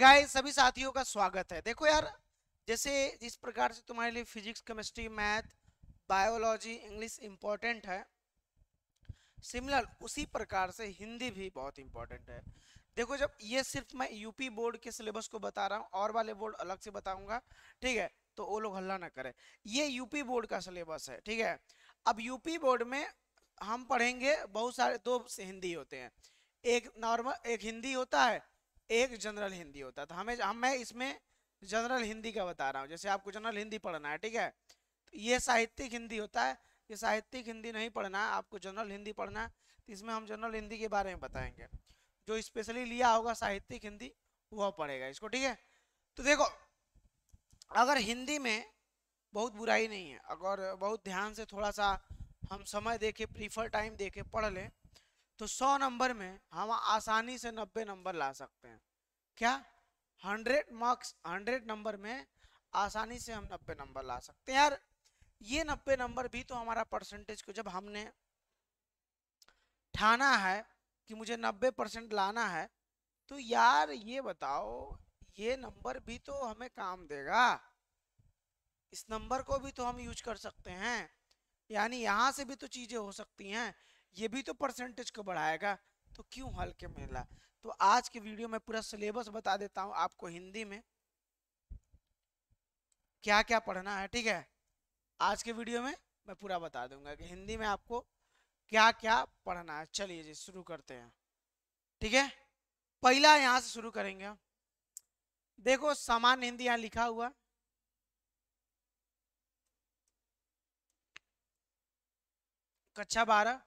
गाय सभी साथियों का स्वागत है देखो यार जैसे जिस प्रकार से तुम्हारे लिए physics chemistry math biology English important है सिमिलर उसी प्रकार से हिंदी भी बहुत इम्पोर्टेंट है देखो जब ये सिर्फ मैं यूपी बोर्ड के सिलेबस को बता रहा हूँ और वाले बोर्ड अलग से बताऊंगा ठीक है तो वो लोग हल्ला ना करें ये यूपी बोर्ड का सिलेबस है ठीक है अब यूपी बोर्ड में हम पढ़ेंगे बहुत सारे दो हिंदी होते हैं एक नॉर्मल एक हिंदी होता है एक जनरल हिंदी होता तो हमें हम मैं इसमें जनरल हिंदी का बता रहा हूँ जैसे आपको जनरल हिंदी पढ़ना है ठीक है तो ये साहित्यिक हिंदी होता है ये साहित्यिक हिंदी नहीं पढ़ना आपको जनरल हिंदी पढ़ना तो इसमें हम जनरल हिंदी के बारे में बताएंगे जो स्पेशली लिया होगा साहित्यिक हिंदी वह पढ़ेगा इसको ठीक है तो देखो अगर हिंदी में बहुत बुराई नहीं है अगर बहुत ध्यान से थोड़ा सा हम समय देखें प्रीफर टाइम देखें पढ़ लें तो 100 नंबर में हम आसानी से 90 नंबर ला सकते हैं क्या 100 मार्क्स 100 नंबर में आसानी से हम 90 नंबर ला सकते हैं यार ये 90 नंबर भी तो हमारा परसेंटेज को जब हमने ठाना है कि मुझे 90 परसेंट लाना है तो यार ये बताओ ये नंबर भी तो हमें काम देगा इस नंबर को भी तो हम यूज कर सकते हैं यानी यहाँ से भी तो चीज़ें हो सकती हैं ये भी तो परसेंटेज को बढ़ाएगा तो क्यों हल के मेला तो आज के वीडियो में पूरा सिलेबस बता देता हूँ आपको हिंदी में क्या क्या पढ़ना है ठीक है आज के वीडियो में मैं पूरा बता दूंगा कि हिंदी में आपको क्या क्या पढ़ना है चलिए जी शुरू करते हैं ठीक है पहला यहां से शुरू करेंगे देखो सामान्य हिंदी यहां लिखा हुआ कक्षा बारह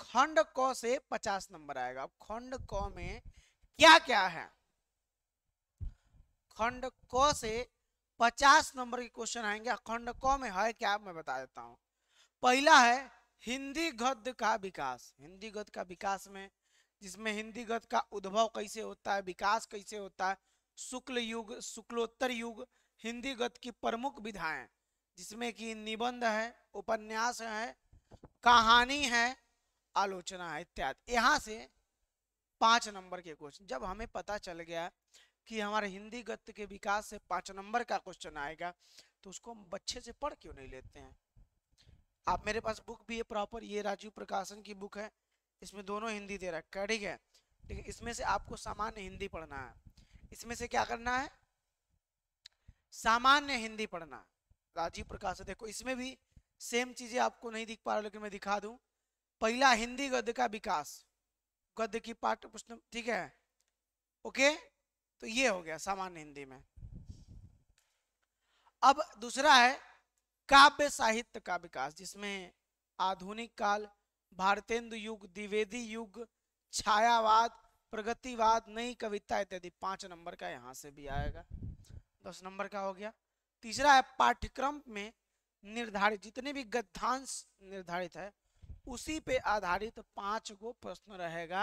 खंड क से पचास नंबर आएगा अब खंड क में क्या क्या है खंड क से पचास नंबर के क्वेश्चन आएंगे खंड क में है क्या मैं बता देता हूं पहला है हिंदी गद्य का विकास हिंदी गद्य का विकास में जिसमें हिंदी गद्य का उद्भव कैसे होता है विकास कैसे होता है शुक्ल युग शुक्लोत्तर युग हिंदी गद्य की प्रमुख विधाएं जिसमें कि निबंध है उपन्यास है कहानी है आलोचना इत्यादि यहाँ से पाँच नंबर के क्वेश्चन जब हमें पता चल गया कि हमारे हिंदी गत्य के विकास से पाँच नंबर का क्वेश्चन आएगा तो उसको हम बच्चे से पढ़ क्यों नहीं लेते हैं आप मेरे पास बुक भी है प्रॉपर ये राजीव प्रकाशन की बुक है इसमें दोनों हिंदी दे रखा है ठीक है लेकिन इसमें से आपको सामान्य हिंदी पढ़ना है इसमें से क्या करना है सामान्य हिंदी पढ़ना राजीव प्रकाशन देखो इसमें भी सेम चीज़ें आपको नहीं दिख पा रहा लेकिन मैं दिखा दूं पहला हिंदी गद्य का विकास गद्य की पाठ्य पुस्तक ठीक है ओके तो ये हो गया सामान्य हिंदी में अब दूसरा है काव्य साहित्य का विकास जिसमें आधुनिक काल भारतेंदु युग द्विवेदी युग छायावाद प्रगतिवाद नई कविता इत्यादि पांच नंबर का यहाँ से भी आएगा दस नंबर का हो गया तीसरा है पाठ्यक्रम में निर्धारित जितने भी गद्यांश निर्धारित है उसी पे आधारित पांच गो प्रश्न रहेगा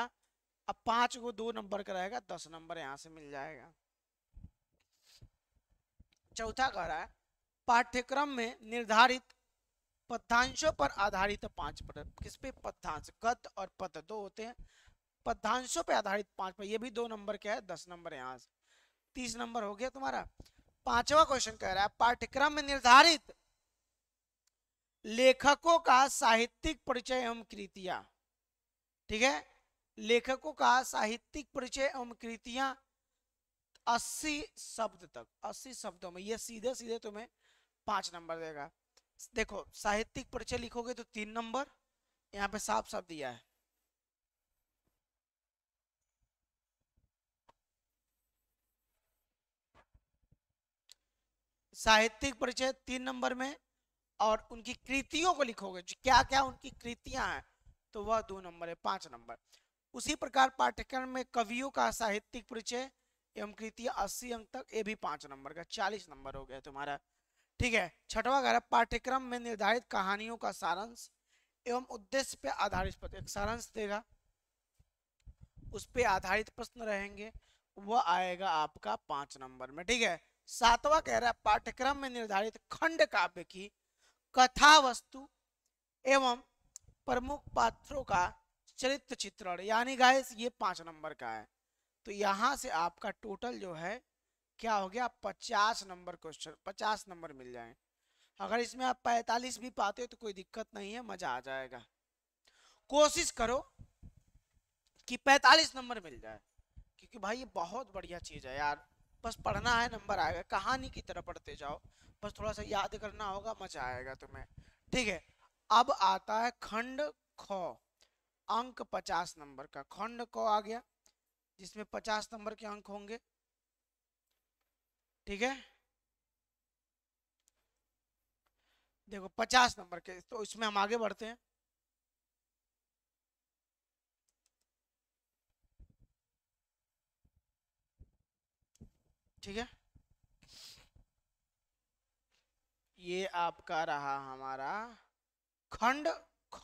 अब पांच गो दो नंबर का रहेगा दस नंबर यहां से मिल जाएगा चौथा कह रहा है पाठ्यक्रम में निर्धारित पथांशों पर आधारित पांच पद किस पे पथांश गत और पद दो होते हैं पथांशों पर आधारित पांच पद ये भी दो नंबर क्या है दस नंबर यहाँ से तीस नंबर हो गया तुम्हारा पांचवा क्वेश्चन कह रहा है पाठ्यक्रम में निर्धारित लेखकों का साहित्यिक परिचय एवं कृतियां ठीक है लेखकों का साहित्यिक परिचय एवं कृतियां अस्सी शब्द तक अस्सी शब्दों में ये सीधे सीधे तुम्हें पांच नंबर देगा देखो साहित्यिक परिचय लिखोगे तो तीन नंबर यहाँ पे साफ साफ दिया है साहित्यिक परिचय तीन नंबर में और उनकी कृतियों को लिखोगे क्या क्या उनकी कृतियां हैं तो वह दो नंबर है पांच नंबर उसी प्रकार पाठ्यक्रम में कवियों का साहित्यिक परिचय एवं कृति अस्सी अंक तक ये भी पांच नंबर का चालीस नंबर हो गया तुम्हारा ठीक है छठवा ग्रह पाठ्यक्रम में निर्धारित कहानियों का सारांश एवं उद्देश्य पे आधारित पत्र एक सारांश देगा उस पर आधारित प्रश्न रहेंगे वह आएगा आपका पांच नंबर में ठीक है सातवा कह रहा है पाठ्यक्रम में निर्धारित खंड काव्य की कथा वस्तु एवं प्रमुख पात्रों का चरित्र चित्रण यानी गाइस ये पांच नंबर का है तो यहाँ से आपका टोटल जो है क्या हो गया पचास नंबर क्वेश्चन पचास नंबर मिल जाए अगर इसमें आप पैतालीस भी पाते हो तो कोई दिक्कत नहीं है मजा आ जाएगा कोशिश करो कि पैतालीस नंबर मिल जाए क्योंकि भाई ये बहुत बढ़िया चीज है यार बस पढ़ना है नंबर आएगा कहानी की तरह पढ़ते जाओ बस थोड़ा सा याद करना होगा मजा आएगा तुम्हें ठीक है अब आता है खंड ख अंक पचास नंबर का खंड क आ गया जिसमें पचास नंबर के अंक होंगे ठीक है देखो पचास नंबर के तो इसमें हम आगे बढ़ते हैं ठीक है ये आपका रहा हमारा खंड ख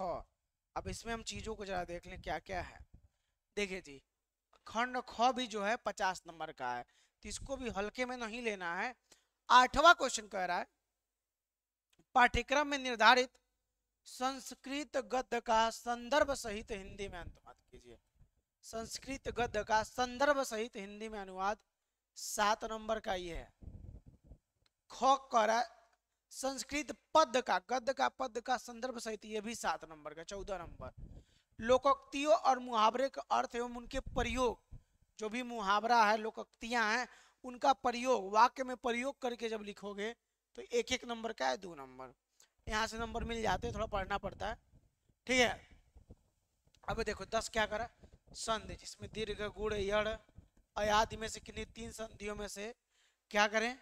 अब इसमें हम चीजों को जरा देख लें क्या क्या है देखिए जी खंड ख भी जो है पचास नंबर का है तो इसको भी हल्के में नहीं लेना है आठवा क्वेश्चन कह रहा है पाठ्यक्रम में निर्धारित संस्कृत गद्य का संदर्भ सहित हिंदी में अनुवाद कीजिए संस्कृत गद्य का संदर्भ सहित हिंदी में अनुवाद सात नंबर का ये है ख कह रहा है संस्कृत पद का गद्य का पद का संदर्भ सहित ये भी सात नंबर का चौदह नंबर लोकोक्तियों और मुहावरे का अर्थ एवं उनके प्रयोग जो भी मुहावरा है लोकोक्तियां हैं उनका प्रयोग वाक्य में प्रयोग करके जब लिखोगे तो एक एक नंबर का है दो नंबर यहाँ से नंबर मिल जाते हैं थोड़ा पढ़ना पड़ता है ठीक है अब देखो दस क्या करा संधि जिसमें दीर्घ गुड़ यड़ अयाद में से किन्हीं तीन संधियों में से क्या करें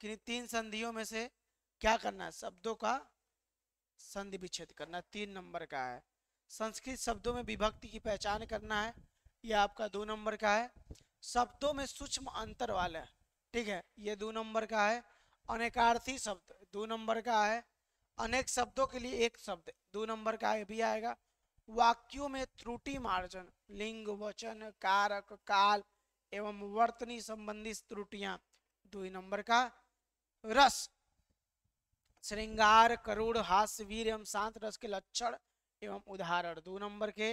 किन्हीं तीन संधियों में से क्या करना है शब्दों का संधि विच्छेद करना तीन नंबर का है संस्कृत शब्दों में विभक्ति की पहचान करना है यह आपका दो नंबर का है शब्दों में सूक्ष्म अंतर वाले ठीक है ये दो नंबर का है अनेकार्थी शब्द दो नंबर का है अनेक शब्दों के लिए एक शब्द दो नंबर का भी आएगा वाक्यों में त्रुटि मार्जन लिंग वचन कारक काल एवं वर्तनी संबंधी त्रुटियां दो नंबर का रस श्रृंगार करुण हास्य वीर एवं शांत रस के लक्षण एवं उदाहरण दो नंबर के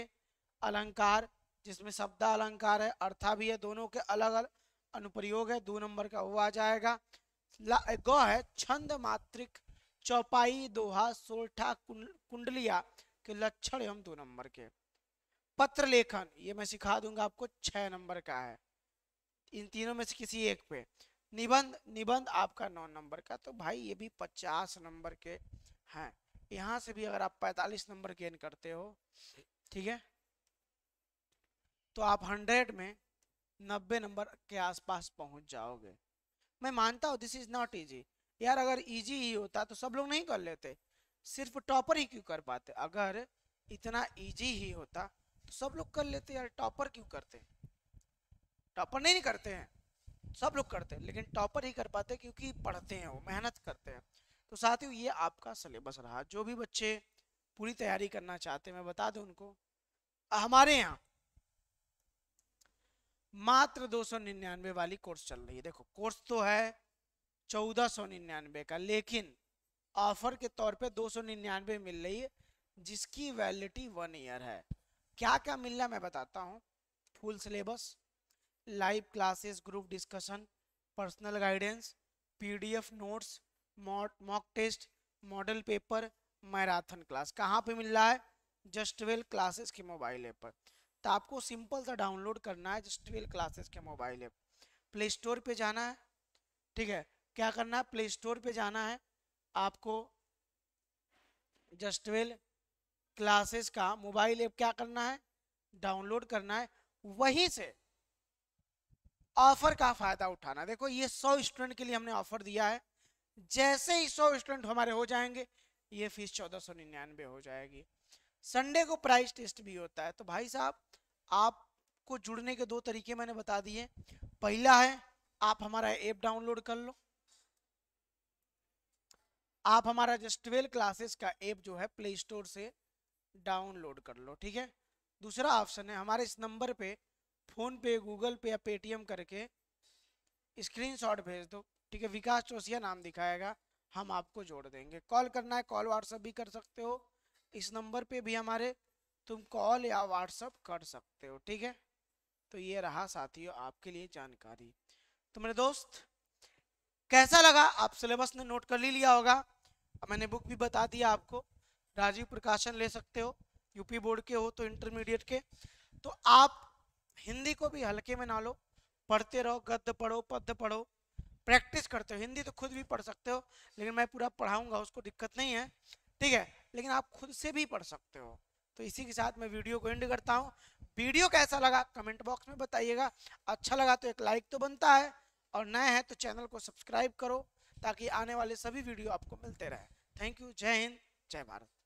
अलंकार जिसमें शब्द अलंकार है अर्था भी है दोनों के अलग अलग अनुप्रयोग है दो नंबर का वो आ जाएगा ग है छंद मात्रिक चौपाई दोहा सोल्ठा कुंडलिया के लक्षण एवं दो नंबर के पत्र लेखन ये मैं सिखा दूंगा आपको छह नंबर का है इन तीनों में से किसी एक पे निबंध निबंध आपका नौ नंबर का तो भाई ये भी पचास नंबर के हैं यहाँ से भी अगर आप पैंतालीस नंबर गेन करते हो ठीक है तो आप हंड्रेड में नब्बे नंबर के आसपास पहुंच जाओगे मैं मानता हूँ दिस इज नॉट इजी यार अगर इजी ही होता तो सब लोग नहीं कर लेते सिर्फ टॉपर ही क्यों कर पाते अगर इतना इजी ही होता तो सब लोग कर लेते यार टॉपर क्यों करते टॉपर नहीं करते हैं सब लोग करते हैं लेकिन टॉपर ही कर पाते हैं क्योंकि पढ़ते हैं वो मेहनत करते हैं तो साथियों ये आपका सिलेबस रहा जो भी बच्चे पूरी तैयारी करना चाहते हैं मैं बता दूं उनको हमारे यहाँ मात्र दो सौ निन्यानवे वाली कोर्स चल रही है देखो कोर्स तो है चौदह सौ निन्यानवे का लेकिन ऑफर के तौर पे दो सौ निन्यानवे मिल रही है जिसकी वैलिडिटी वन ईयर है क्या क्या मिलना मैं बताता हूँ full syllabus live classes group discussion personal guidance PDF notes mock test model paper marathon class कहाँ पे मिल रहा है जस्टवेल क्लासेस के मोबाइल ऐप पर तो आपको सिंपल सा डाउनलोड करना है जस्टवेल क्लासेस के मोबाइल ऐप प्ले स्टोर पे जाना है ठीक है क्या करना है प्ले स्टोर पे जाना है आपको जस्टवेल क्लासेस का मोबाइल ऐप क्या करना है डाउनलोड करना है वहीं से ऑफर का फायदा उठाना देखो ये सौ स्टूडेंट के लिए हमने ऑफर दिया है जैसे ही सौ स्टूडेंट हमारे हो जाएंगे ये फीस चौदह सौ निन्यानवे हो जाएगी संडे को प्राइस टेस्ट भी होता है तो भाई साहब आपको जुड़ने के दो तरीके मैंने बता दिए पहला है आप हमारा ऐप डाउनलोड कर लो आप हमारा जस्ट ट्वेल्व क्लासेस का ऐप जो है प्ले स्टोर से डाउनलोड कर लो ठीक है दूसरा ऑप्शन है हमारे इस नंबर पे फ़ोन पे गूगल पे या पेटीएम करके स्क्रीनशॉट भेज दो ठीक है विकास चौसिया नाम दिखाएगा हम आपको जोड़ देंगे कॉल करना है कॉल व्हाट्सअप भी कर सकते हो इस नंबर पे भी हमारे तुम कॉल या व्हाट्सअप कर सकते हो ठीक है तो ये रहा साथियों आपके लिए जानकारी तो मेरे दोस्त कैसा लगा आप सिलेबस ने नोट कर ली लिया होगा मैंने बुक भी बता दिया आपको राजीव प्रकाशन ले सकते हो यूपी बोर्ड के हो तो इंटरमीडिएट के तो आप हिंदी को भी हल्के में ना लो पढ़ते रहो गद्य पढ़ो पद पढ़ो प्रैक्टिस करते हो हिंदी तो खुद भी पढ़ सकते हो लेकिन मैं पूरा पढ़ाऊंगा उसको दिक्कत नहीं है ठीक है लेकिन आप खुद से भी पढ़ सकते हो तो इसी के साथ मैं वीडियो को एंड करता हूँ वीडियो कैसा लगा कमेंट बॉक्स में बताइएगा अच्छा लगा तो एक लाइक तो बनता है और नए हैं तो चैनल को सब्सक्राइब करो ताकि आने वाले सभी वीडियो आपको मिलते रहे थैंक यू जय हिंद जय भारत